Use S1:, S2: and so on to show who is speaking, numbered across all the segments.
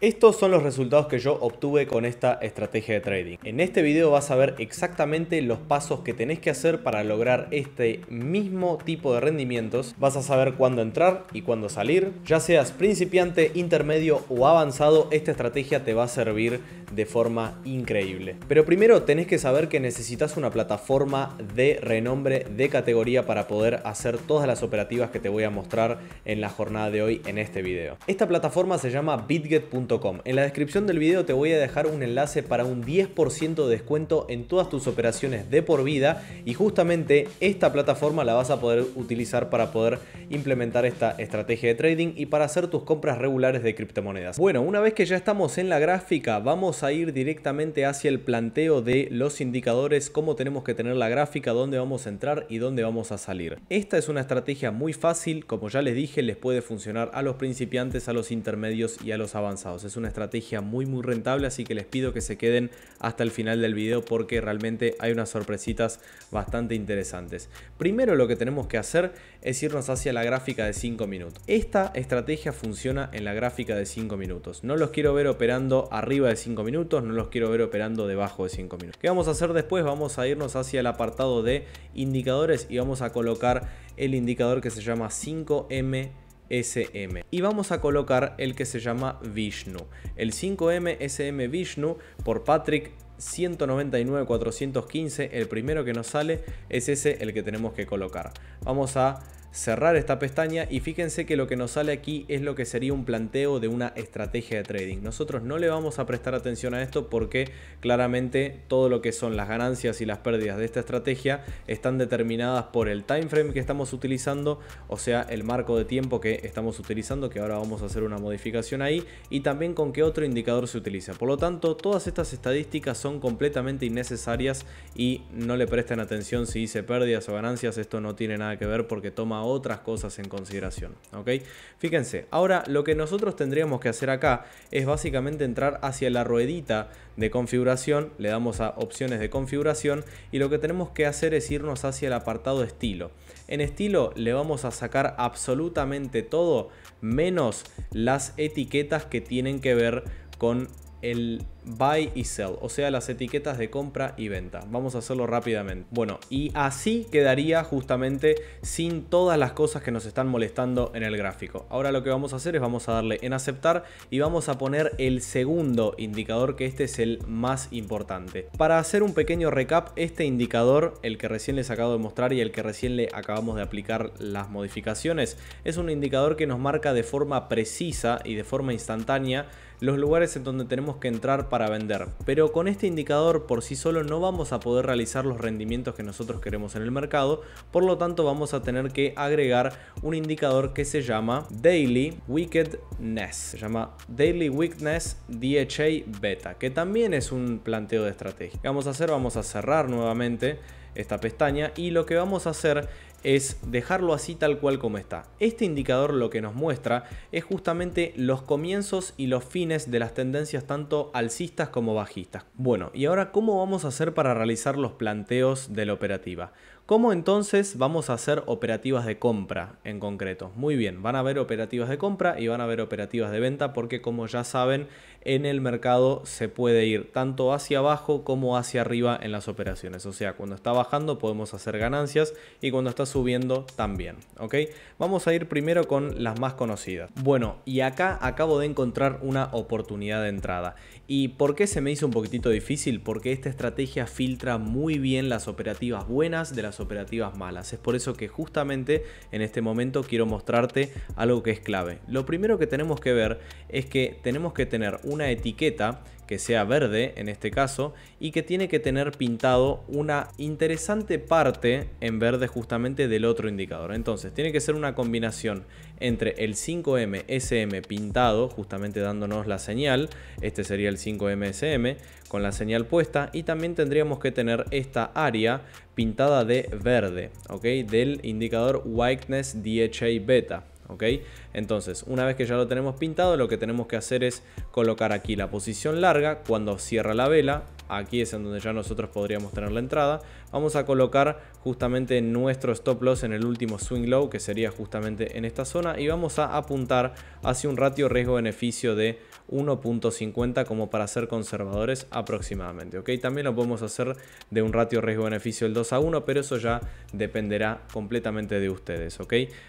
S1: Estos son los resultados que yo obtuve con esta estrategia de trading. En este video vas a ver exactamente los pasos que tenés que hacer para lograr este mismo tipo de rendimientos. Vas a saber cuándo entrar y cuándo salir. Ya seas principiante, intermedio o avanzado, esta estrategia te va a servir de forma increíble. Pero primero tenés que saber que necesitas una plataforma de renombre de categoría para poder hacer todas las operativas que te voy a mostrar en la jornada de hoy en este video. Esta plataforma se llama bitget.com en la descripción del video te voy a dejar un enlace para un 10% de descuento en todas tus operaciones de por vida y justamente esta plataforma la vas a poder utilizar para poder implementar esta estrategia de trading y para hacer tus compras regulares de criptomonedas. Bueno, una vez que ya estamos en la gráfica, vamos a ir directamente hacia el planteo de los indicadores, cómo tenemos que tener la gráfica, dónde vamos a entrar y dónde vamos a salir. Esta es una estrategia muy fácil, como ya les dije, les puede funcionar a los principiantes, a los intermedios y a los avanzados. Es una estrategia muy muy rentable, así que les pido que se queden hasta el final del video porque realmente hay unas sorpresitas bastante interesantes. Primero lo que tenemos que hacer es irnos hacia la gráfica de 5 minutos. Esta estrategia funciona en la gráfica de 5 minutos. No los quiero ver operando arriba de 5 minutos, no los quiero ver operando debajo de 5 minutos. ¿Qué vamos a hacer después? Vamos a irnos hacia el apartado de indicadores y vamos a colocar el indicador que se llama 5 msm Y vamos a colocar el que se llama Vishnu. El 5M SM Vishnu por Patrick 199 415. El primero que nos sale es ese el que tenemos que colocar. Vamos a cerrar esta pestaña y fíjense que lo que nos sale aquí es lo que sería un planteo de una estrategia de trading. Nosotros no le vamos a prestar atención a esto porque claramente todo lo que son las ganancias y las pérdidas de esta estrategia están determinadas por el time frame que estamos utilizando, o sea, el marco de tiempo que estamos utilizando, que ahora vamos a hacer una modificación ahí, y también con qué otro indicador se utiliza. Por lo tanto, todas estas estadísticas son completamente innecesarias y no le presten atención si dice pérdidas o ganancias, esto no tiene nada que ver porque toma otras cosas en consideración. ¿ok? Fíjense, ahora lo que nosotros tendríamos que hacer acá es básicamente entrar hacia la ruedita de configuración, le damos a opciones de configuración y lo que tenemos que hacer es irnos hacia el apartado estilo. En estilo le vamos a sacar absolutamente todo menos las etiquetas que tienen que ver con el buy y sell, o sea, las etiquetas de compra y venta. Vamos a hacerlo rápidamente. Bueno, y así quedaría justamente sin todas las cosas que nos están molestando en el gráfico. Ahora lo que vamos a hacer es vamos a darle en aceptar y vamos a poner el segundo indicador que este es el más importante. Para hacer un pequeño recap, este indicador, el que recién les acabo de mostrar y el que recién le acabamos de aplicar las modificaciones, es un indicador que nos marca de forma precisa y de forma instantánea los lugares en donde tenemos que entrar para vender, pero con este indicador por sí solo no vamos a poder realizar los rendimientos que nosotros queremos en el mercado, por lo tanto vamos a tener que agregar un indicador que se llama Daily Wickedness, se llama Daily Weakness DHA Beta, que también es un planteo de estrategia. vamos a hacer? Vamos a cerrar nuevamente esta pestaña y lo que vamos a hacer es dejarlo así tal cual como está. Este indicador lo que nos muestra es justamente los comienzos y los fines de las tendencias tanto alcistas como bajistas. Bueno, y ahora cómo vamos a hacer para realizar los planteos de la operativa. ¿Cómo entonces vamos a hacer operativas de compra en concreto? Muy bien, van a haber operativas de compra y van a haber operativas de venta porque como ya saben, en el mercado se puede ir tanto hacia abajo como hacia arriba en las operaciones. O sea, cuando está bajando podemos hacer ganancias y cuando está subiendo también, ¿ok? Vamos a ir primero con las más conocidas. Bueno, y acá acabo de encontrar una oportunidad de entrada. ¿Y por qué se me hizo un poquitito difícil? Porque esta estrategia filtra muy bien las operativas buenas de las operativas malas. Es por eso que justamente en este momento quiero mostrarte algo que es clave. Lo primero que tenemos que ver es que tenemos que tener una etiqueta que sea verde en este caso y que tiene que tener pintado una interesante parte en verde justamente del otro indicador. Entonces tiene que ser una combinación entre el 5 msm pintado justamente dándonos la señal, este sería el 5 msm con la señal puesta y también tendríamos que tener esta área pintada de verde, ok, del indicador Whiteness DHA Beta. ¿ok? Entonces, una vez que ya lo tenemos pintado, lo que tenemos que hacer es colocar aquí la posición larga, cuando cierra la vela, aquí es en donde ya nosotros podríamos tener la entrada, vamos a colocar justamente nuestro stop loss en el último swing low, que sería justamente en esta zona, y vamos a apuntar hacia un ratio riesgo-beneficio de 1.50 como para ser conservadores aproximadamente. También lo podemos hacer de un ratio riesgo-beneficio del 2 a 1, pero eso ya dependerá completamente de ustedes.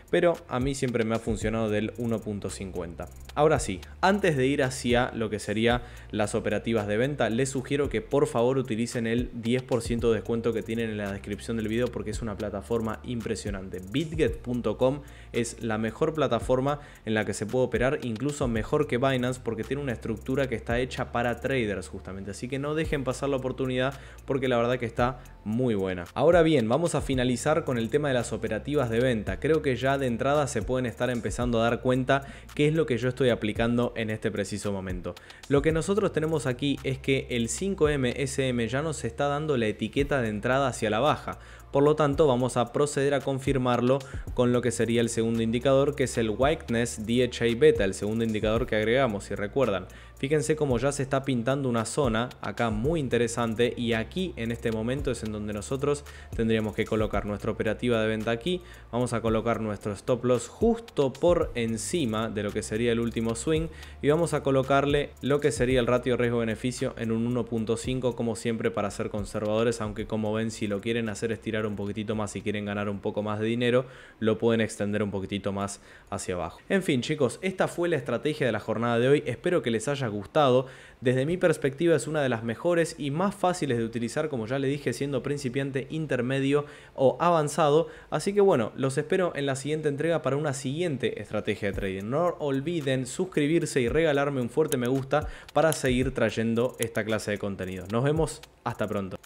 S1: Pero a mí siempre me ha funcionado del 1.50. Ahora sí, antes de ir hacia lo que serían las operativas de venta, les sugiero que por favor utilicen el 10% de descuento que tienen en la descripción del video porque es una plataforma impresionante. Bitget.com es la mejor plataforma en la que se puede operar, incluso mejor que Binance porque tiene una estructura que está hecha para traders justamente. Así que no dejen pasar la oportunidad porque la verdad que está muy buena. Ahora bien, vamos a finalizar con el tema de las operativas de venta. Creo que ya de entrada se pueden estar empezando a dar cuenta qué es lo que yo estoy aplicando en este preciso momento. Lo que nosotros tenemos aquí es que el 5M MSM ya nos está dando la etiqueta de entrada hacia la baja, por lo tanto, vamos a proceder a confirmarlo con lo que sería el segundo indicador, que es el Whiteness DHA beta, el segundo indicador que agregamos, si recuerdan. Fíjense cómo ya se está pintando una zona acá muy interesante y aquí en este momento es en donde nosotros tendríamos que colocar nuestra operativa de venta aquí. Vamos a colocar nuestro stop loss justo por encima de lo que sería el último swing y vamos a colocarle lo que sería el ratio riesgo-beneficio en un 1.5 como siempre para ser conservadores, aunque como ven si lo quieren hacer estirar un poquitito más si quieren ganar un poco más de dinero, lo pueden extender un poquitito más hacia abajo. En fin chicos, esta fue la estrategia de la jornada de hoy, espero que les haya gustado. Desde mi perspectiva es una de las mejores y más fáciles de utilizar, como ya le dije, siendo principiante, intermedio o avanzado. Así que bueno, los espero en la siguiente entrega para una siguiente estrategia de trading. No olviden suscribirse y regalarme un fuerte me gusta para seguir trayendo esta clase de contenido. Nos vemos, hasta pronto.